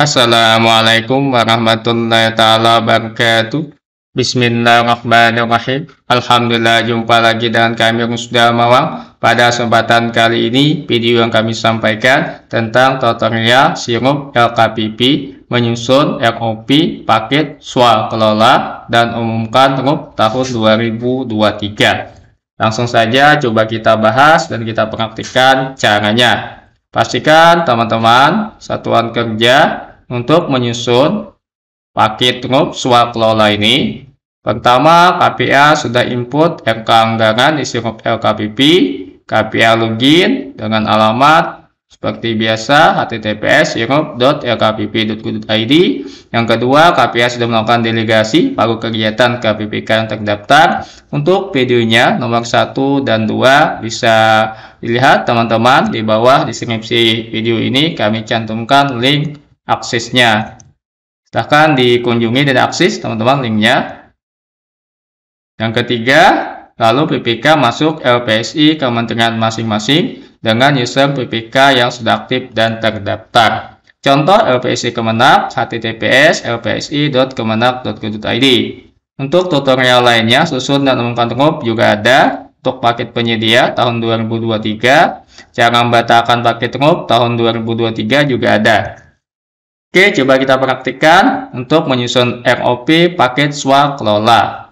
Assalamualaikum warahmatullahi taala wabarakatuh. Bismillahirrahmanirrahim. Alhamdulillah jumpa lagi dengan kami yang sudah mawang. Pada kesempatan kali ini video yang kami sampaikan tentang tutorial sirup LKPP menyusun ROP paket soal kelola dan umumkan RUP tahun 2023. Langsung saja coba kita bahas dan kita praktikkan caranya. Pastikan teman-teman satuan kerja untuk menyusun paket grup kelola ini. Pertama, KPA sudah input RK anggaran isi grup LKPP, KPA login dengan alamat seperti biasa https id yang kedua KPA sudah melakukan delegasi paruh kegiatan KPPK yang terdaftar untuk videonya nomor 1 dan 2 bisa dilihat teman-teman di bawah deskripsi video ini kami cantumkan link aksisnya. Silahkan dikunjungi dan akses teman-teman linknya. Yang ketiga, lalu PPK masuk LPSI kementerian masing-masing dengan user PPK yang sudah aktif dan terdaftar. Contoh LPSI Kemenak, https lpsi.kemenak.go.id. Untuk tutorial lainnya, susun dan umumkan tengok juga ada untuk paket penyedia tahun 2023. Cara membatalkan paket tengok tahun 2023 juga ada. Oke, coba kita praktikkan untuk menyusun ROP paket Swakelola.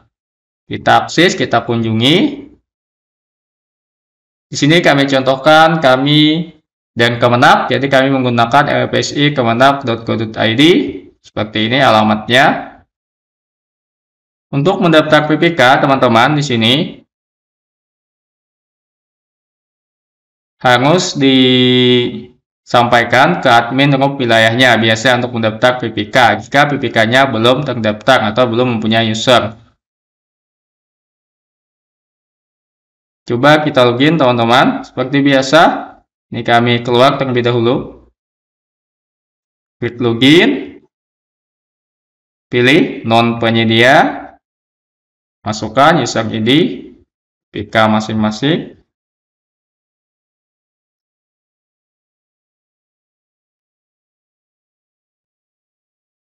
Kita akses, kita kunjungi. Di sini kami contohkan kami dan Kemenak, jadi kami menggunakan lpsi kemenap.go.id Seperti ini alamatnya. Untuk mendaftar PPK, teman-teman, di sini harus di sampaikan ke admin untuk wilayahnya biasanya untuk mendaftar PPK jika PPK-nya belum terdaftar atau belum mempunyai user. Coba kita login teman-teman. Seperti biasa, ini kami keluar terlebih dahulu. Klik login. Pilih non penyedia. Masukkan user ID, PK masing-masing.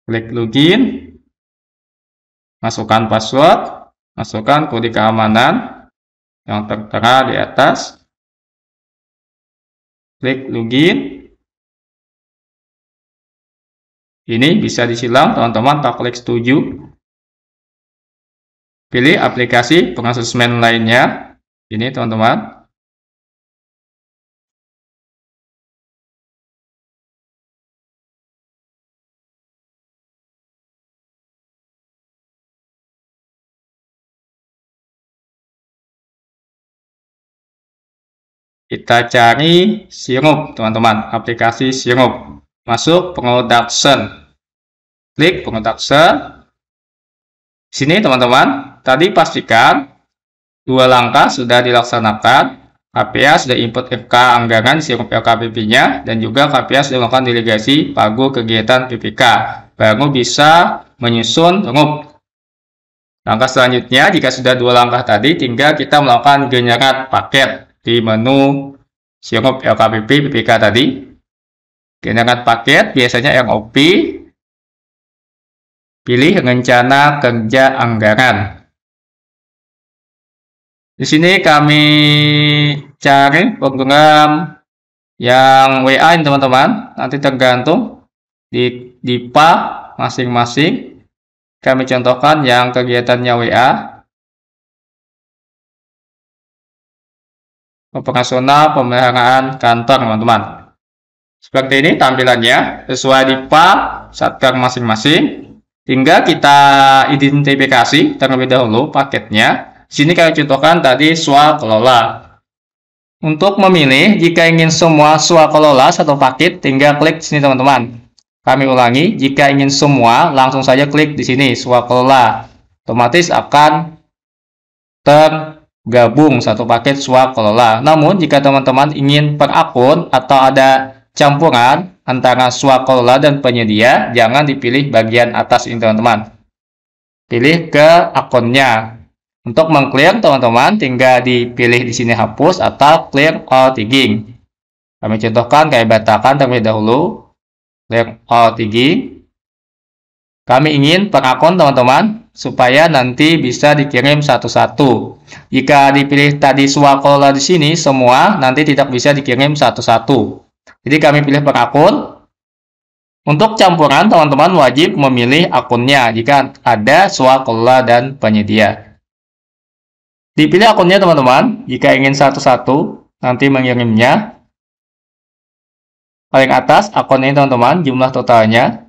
Klik login. Masukkan password. Masukkan kode keamanan yang tertera di atas. Klik login. Ini bisa disilang teman-teman tak klik setuju. Pilih aplikasi pengasesmen lainnya. Ini teman-teman. Kita cari sirup, teman-teman, aplikasi sirup. Masuk production. Klik production. Sini, teman-teman, tadi pastikan dua langkah sudah dilaksanakan. KPA sudah input FK anggaran sirup LKPP-nya dan juga KPA sudah melakukan delegasi pagu kegiatan PPK. Baru bisa menyusun rup. Langkah selanjutnya, jika sudah dua langkah tadi, tinggal kita melakukan genyarat paket di menu siungup LKPP BPK tadi generate paket biasanya yang op pilih rencana kerja anggaran di sini kami cari program yang WA ini teman-teman nanti tergantung di DIPA masing-masing kami contohkan yang kegiatannya WA operasional pemeliharaan kantor teman-teman. Seperti ini tampilannya sesuai di part satker masing-masing. Hingga kita identifikasi terlebih dahulu paketnya. Sini kami contohkan tadi soal kelola. Untuk memilih jika ingin semua soal kelola satu paket tinggal klik sini teman-teman. Kami ulangi, jika ingin semua langsung saja klik di sini soal kelola. Otomatis akan ter gabung satu paket suap kelola. Namun jika teman-teman ingin per akun atau ada campuran antara suap kelola dan penyedia, jangan dipilih bagian atas ini teman-teman. Pilih ke akunnya. Untuk mengklik teman-teman tinggal dipilih di sini hapus atau clear all tagging. Kami contohkan kayak batakan terlebih dahulu. Clear all tagging. Kami ingin per akun teman-teman supaya nanti bisa dikirim satu-satu. Jika dipilih tadi swakola di sini semua nanti tidak bisa dikirim satu-satu. Jadi kami pilih per akun. Untuk campuran teman-teman wajib memilih akunnya jika ada swakola dan penyedia. Dipilih akunnya teman-teman, jika ingin satu-satu, nanti mengirimnya. Paling atas akunnya teman-teman, jumlah totalnya.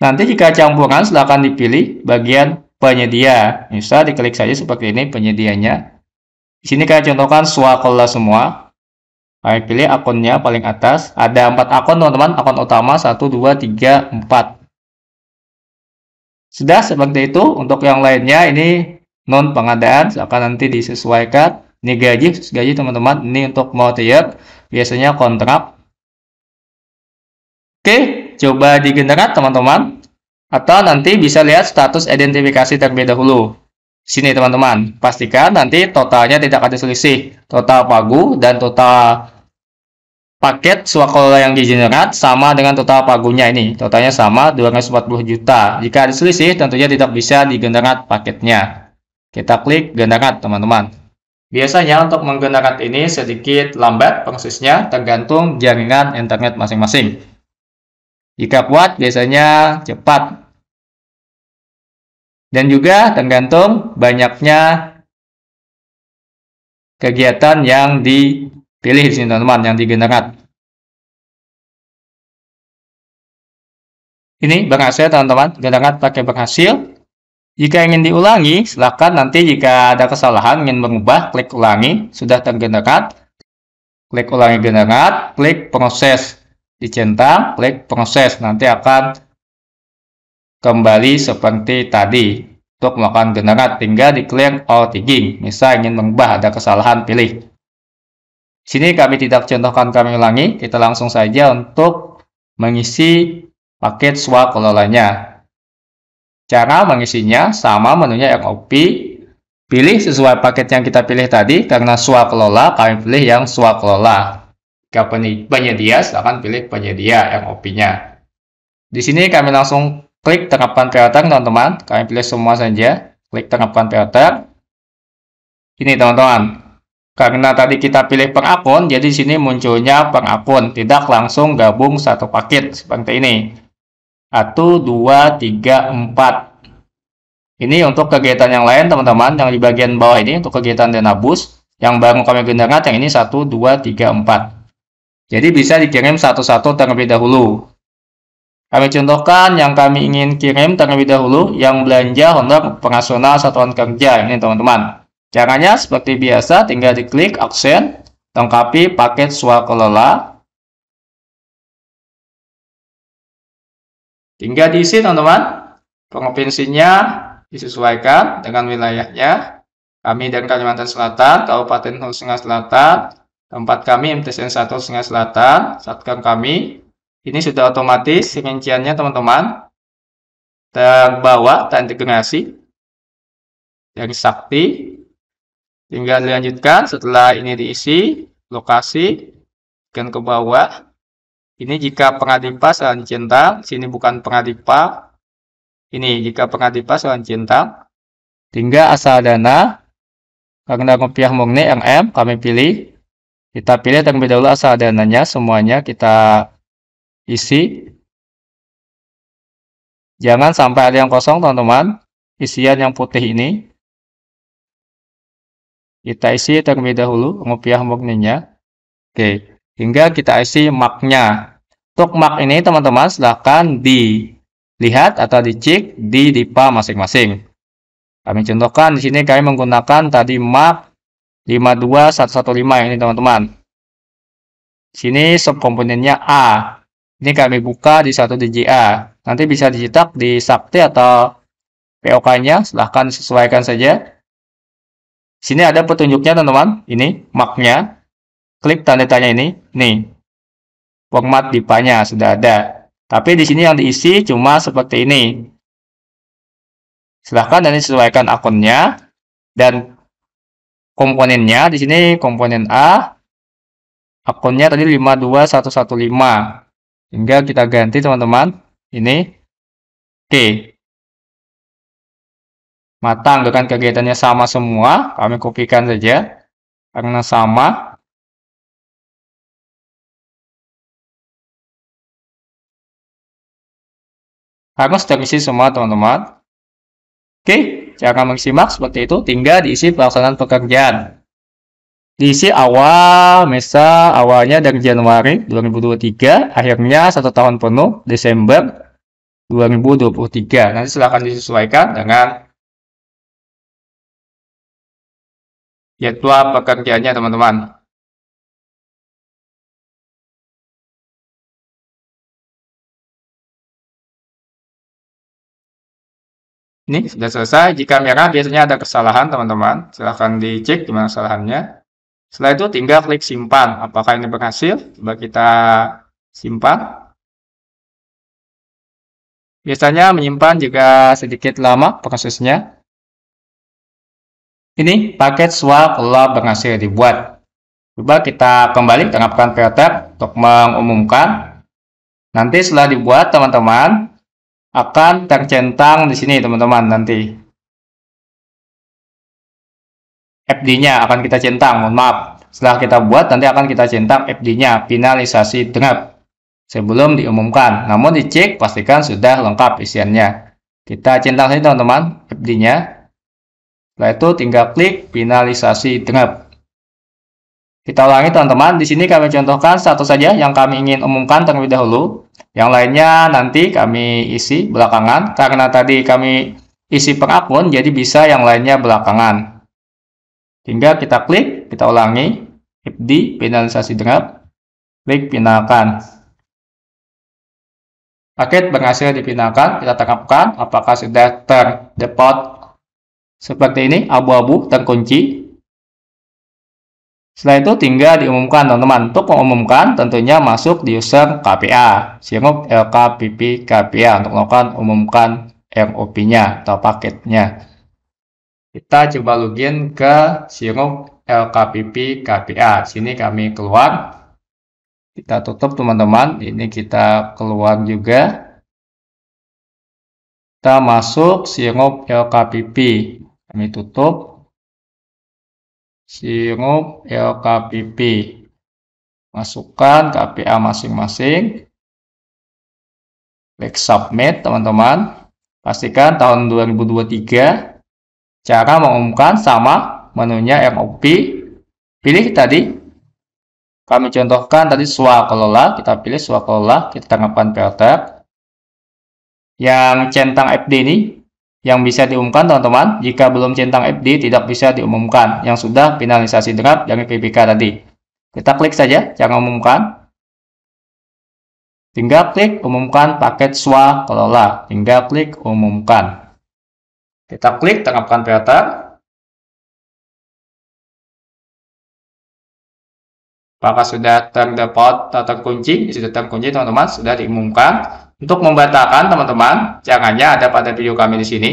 Nanti jika campuran silakan dipilih bagian penyedia. Bisa diklik saja seperti ini penyedianya. Di sini kayak contohkan Swakola semua. pilih akunnya paling atas. Ada empat akun teman-teman. Akun utama 1, 2, 3, 4. Sudah seperti itu. Untuk yang lainnya ini non pengadaan. Silahkan nanti disesuaikan. Ini gaji, gaji teman-teman. Ini untuk multi year. Biasanya kontrak. Oke, coba digenerate teman-teman atau nanti bisa lihat status identifikasi terlebih dahulu sini teman-teman pastikan nanti totalnya tidak ada selisih total pagu dan total paket swakola yang digenerate sama dengan total pagunya ini totalnya sama 240 juta jika ada selisih tentunya tidak bisa digenerate paketnya kita klik generate teman-teman Biasanya untuk menggunakan ini sedikit lambat prosesnya tergantung jaringan internet masing-masing. Jika kuat, biasanya cepat. Dan juga tergantung banyaknya kegiatan yang dipilih di sini teman-teman, yang digenerat. Ini berhasil teman-teman, generat pakai berhasil. Jika ingin diulangi, silakan nanti jika ada kesalahan ingin mengubah, klik ulangi, sudah tergenerat. Klik ulangi generat, klik proses dicentang, klik proses. Nanti akan kembali seperti tadi. Untuk melakukan generate, tinggal diklik all digging. Misal ingin mengubah, ada kesalahan, pilih. sini kami tidak contohkan kami ulangi, kita langsung saja untuk mengisi paket swa kelolanya. Cara mengisinya sama menunya yang OP. pilih sesuai paket yang kita pilih tadi, karena swa kelola, kami pilih yang swa kelola ke penyedia, silahkan pilih penyedia MOP-nya. Di sini kami langsung klik tangkapan filter, teman-teman. Kami pilih semua saja. Klik tangkapan filter. Ini, teman-teman. Karena tadi kita pilih per akun, jadi di sini munculnya per akun, tidak langsung gabung satu paket seperti ini. 1, 2, 3, 4. Ini untuk kegiatan yang lain, teman-teman, yang di bagian bawah ini untuk kegiatan Denabus. Yang baru kami gunakan yang ini 1, 2, 3, 4. Jadi bisa dikirim satu-satu terlebih dahulu. Kami contohkan yang kami ingin kirim terlebih dahulu yang belanja Honda Pengasional satuan kerja ini teman-teman. Caranya seperti biasa tinggal diklik aksen, lengkapi paket swakelola. Tinggal diisi teman-teman, provinsinya disesuaikan dengan wilayahnya. Kami dari Kalimantan Selatan, Kabupaten Hulu Selatan, Tempat kami MTSN 1 Sungai Selatan, satkan kami. Ini sudah otomatis rinciannya teman-teman. Terbawa, terintegrasi. Dari Sakti. Tinggal dilanjutkan setelah ini diisi. Lokasi. dan ke bawah. Ini jika pengadipa selain cinta, Sini bukan pengadipa. Ini jika pengadipa selain cinta. Tinggal asal dana. Karena rupiah murni RM kami pilih kita pilih terlebih dahulu asal dananya, semuanya kita isi. Jangan sampai ada yang kosong, teman-teman. Isian yang putih ini. Kita isi terlebih dahulu rupiah murninya. Oke, hingga kita isi marknya. Untuk mark ini, teman-teman, silahkan dilihat atau dicek di DIPA masing-masing. Kami contohkan di sini kami menggunakan tadi mark 52115 ini teman-teman. Sini subkomponennya A. Ini kami buka di satu DJA. Nanti bisa dicetak di sakti atau POK-nya, silahkan sesuaikan saja. Sini ada petunjuknya teman-teman, ini mark-nya. Klik tanda tanya ini, nih. Format dipanya sudah ada. Tapi di sini yang diisi cuma seperti ini. Silahkan nanti sesuaikan akunnya. Dan komponennya di sini komponen A akunnya tadi 52115 hingga kita ganti teman-teman ini T matang kan kegiatannya sama semua kami kopikan saja karena sama harus sudah isi semua teman-teman oke akan maksimal seperti itu. Tinggal diisi pelaksanaan pekerjaan. Diisi awal, misal awalnya dari Januari 2023, akhirnya satu tahun penuh, Desember 2023. Nanti silahkan disesuaikan dengan jadwal pekerjaannya teman-teman. Ini sudah selesai. Jika merah biasanya ada kesalahan teman-teman. Silahkan dicek gimana kesalahannya. Setelah itu tinggal klik simpan. Apakah ini berhasil? Coba kita simpan. Biasanya menyimpan juga sedikit lama prosesnya. Ini paket swap telah berhasil dibuat. Coba kita kembali terapkan PLTAP untuk mengumumkan. Nanti setelah dibuat teman-teman, akan tercentang di sini teman-teman nanti FD-nya akan kita centang mohon maaf setelah kita buat nanti akan kita centang FD-nya finalisasi draft sebelum diumumkan namun dicek pastikan sudah lengkap isiannya kita centang sini teman-teman FD-nya setelah itu tinggal klik finalisasi draft kita ulangi teman-teman di sini kami contohkan satu saja yang kami ingin umumkan terlebih dahulu yang lainnya nanti kami isi belakangan karena tadi kami isi per akun jadi bisa yang lainnya belakangan. Tinggal kita klik, kita ulangi FD finalisasi draft, klik pindahkan. Paket berhasil dipindahkan, kita tangkapkan. apakah sudah terdepot seperti ini abu-abu terkunci setelah itu tinggal diumumkan teman-teman. Untuk mengumumkan tentunya masuk di user KPA, sirup LKPP KPA untuk melakukan umumkan mop nya atau paketnya. Kita coba login ke sirup LKPP KPA. Sini kami keluar. Kita tutup teman-teman. Ini kita keluar juga. Kita masuk sirup LKPP. Kami tutup sirup LKPP. Ya, Masukkan KPA masing-masing. Klik submit, teman-teman. Pastikan tahun 2023 cara mengumumkan sama menunya MOP. Pilih tadi kami contohkan tadi swakelola, kita pilih swakelola, kita tanggapan filter. Yang centang FD ini yang bisa diumumkan teman-teman jika belum centang FD tidak bisa diumumkan yang sudah finalisasi draft dari PPK tadi kita klik saja jangan umumkan tinggal klik umumkan paket swa kelola tinggal klik umumkan kita klik terapkan filter apakah sudah terdapat atau kunci? sudah terkunci teman-teman sudah diumumkan untuk membatalkan teman-teman, caranya ada pada video kami di sini.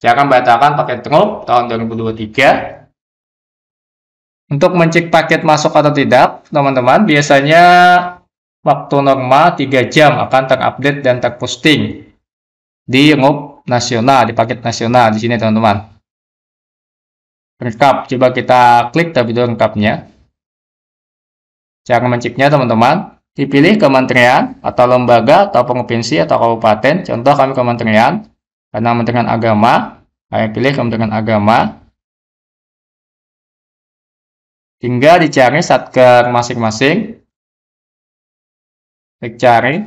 Jangan membatalkan paket tengok tahun 2023. Untuk mencek paket masuk atau tidak, teman-teman, biasanya waktu normal 3 jam akan terupdate dan terposting di ngop nasional, di paket nasional di sini teman-teman. Rekap, coba kita klik tab dulu lengkapnya. Cara menciknya teman-teman, Dipilih kementerian atau lembaga atau provinsi atau kabupaten. Contoh kami kementerian, karena kementerian agama, kami pilih kementerian agama. Hingga dicari satker masing-masing. Klik cari.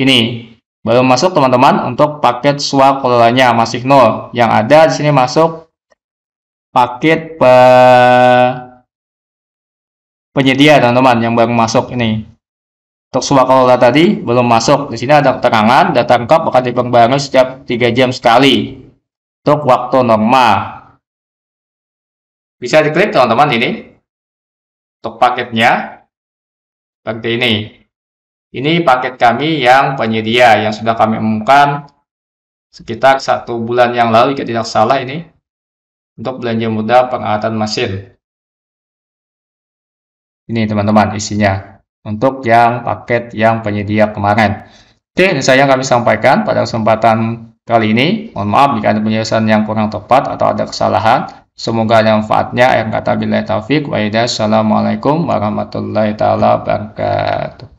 Ini, baru masuk teman-teman untuk paket swap kelolanya masih nol. Yang ada di sini masuk paket pe penyedia teman-teman yang baru masuk ini. Untuk swakalola tadi belum masuk. Di sini ada keterangan data lengkap akan diperbarui setiap 3 jam sekali untuk waktu normal. Bisa diklik teman-teman ini untuk paketnya seperti ini. Ini paket kami yang penyedia yang sudah kami umumkan sekitar satu bulan yang lalu jika tidak salah ini untuk belanja muda pengangkatan mesin. Ini teman-teman isinya untuk yang paket yang penyedia kemarin. Oke, ini saya kami sampaikan pada kesempatan kali ini. Mohon maaf jika ada penjelasan yang kurang tepat atau ada kesalahan. Semoga ada manfaatnya. yang kata bila taufik. wa'idah Assalamualaikum warahmatullahi taala wabarakatuh.